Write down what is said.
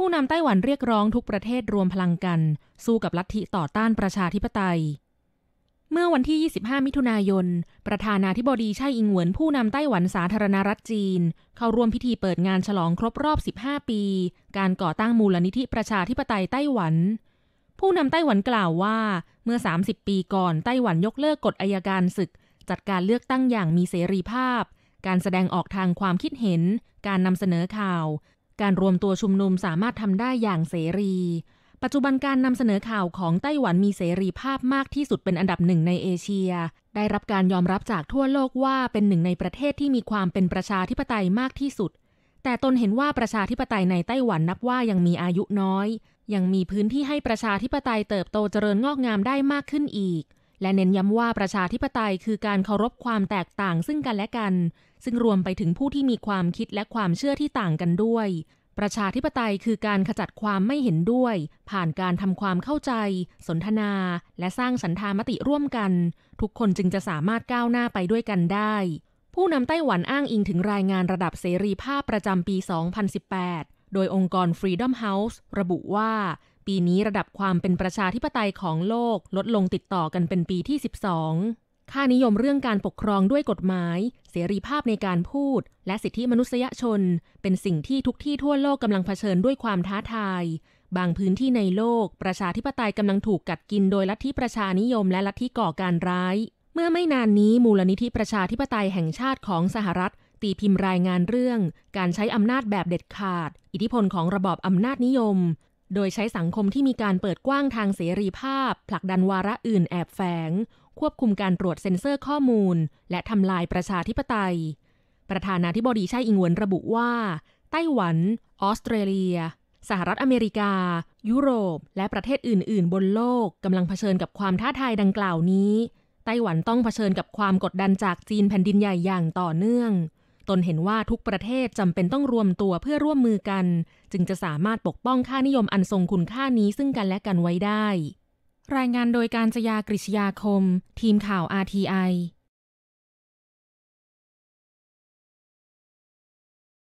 ผู้นำไต้หวันเรียกร้องทุกประเทศรวมพลังกันสู้กับลัทธิต่อต้านประชาธิปไตย เมื่อวันที่ 25 มิถุนายนประธานาธิบดีไช่อิงเหวินผู้นำไต้หวันสาธารณรัฐจีน เข้าร่วมพิธีเปิดงานฉลองครบรอบ 15 ปี การก่อตั้งมูลนิธิประชาธิปไตยไต้หวัน ผู้นำไต้หวันกล่าวว่าเมื่อ 30 ปีก่อนไต้หวันยกเลิกกฎอายการศึก จัดการเลือกตั้งอย่างมีเสรีภาพ การแสดงออกทางความคิดเห็นการนำเสนอข่าวการรวมตัวชุมนุมสามารถทำได้อย่างเสรี ปัจจุบันการนำเสนอข่าวของไต้หวันมีเสรีภาพมากที่สุดเป็นอันดับหนึ่งในเอเชีย ได้รับการยอมรับจากทั่วโลกว่าเป็นหนึ่งในประเทศที่มีความเป็นประชาธิปไตยมากที่สุด แต่ตนเห็นว่าประชาธิปไตยในไต้หวันนับว่ายังมีอายุน้อย ยังมีพื้นที่ให้ประชาธิปไตยเติบโตเจริญงอกงามได้มากขึ้นอีกและเน้นย้ำว่าประชาธิปไตยคือการเคารพความแตกต่างซึ่งกันและกัน ซึ่งรวมไปถึงผู้ที่มีความคิดและความเชื่อที่ต่างกันด้วย ประชาธิปไตยคือการขจัดความไม่เห็นด้วย ผ่านการทำความเข้าใจ สนทนา และสร้างสันธามติร่วมกัน ทุกคนจึงจะสามารถก้าวหน้าไปด้วยกันได้ ผู้นำไต้หวันอ้างอิงถึงรายงานระดับเสรีภาพประจำปี 2018 โดยองค์กร Freedom House ระบุว่าปีนี้ระดับความเป็นประชาธิปไตยของโลกลดลงติดต่อกันเป็นปีที่ 12 ค่านิยมเรื่องการปกครองด้วยกฎหมาย เสรีภาพในการพูด และสิทธิมนุษยชน เป็นสิ่งที่ทุกที่ทั่วโลกกำลังเผชิญด้วยความท้าทาย บางพื้นที่ในโลก ประชาธิปไตยกำลังถูกกัดกิน โดยลัทธิประชานิยมและลัทธิก่อการร้าย เมื่อไม่นานนี้มูลนิธิประชาธิปไตยแห่งชาติของสหรัฐ ตีพิมพ์รายงานเรื่อง การใช้อำนาจแบบเด็ดขาด อิทธิพลของระบอบอำนาจนิยมโดยใช้สังคมที่มีการเปิดกว้างทางเสรีภาพ ผลักดันวาระอื่นแอบแฝง ควบคุมการตรวจเซ็นเซอร์ข้อมูล และทำลายประชาธิปไตย ประธานาธิบดีไช่อิงเวนระบุว่า ไต้หวัน ออสเตรเลีย สหรัฐอเมริกา ยุโรป และประเทศอื่น ๆ บนโลก กำลังเผชิญกับความท้าทายดังกล่าวนี้ ไต้หวันต้องเผชิญกับความกดดันจากจีนแผ่นดินใหญ่อย่างต่อเนื่องตนเห็นว่าทุกประเทศจำเป็นต้องรวมตัวเพื่อร่วมมือกัน จึงจะสามารถปกป้องค่านิยมอันทรงคุณค่านี้ซึ่งกันและกันไว้ได้ รายงานโดยการจยากริชยาคม ทีมข่าว RTI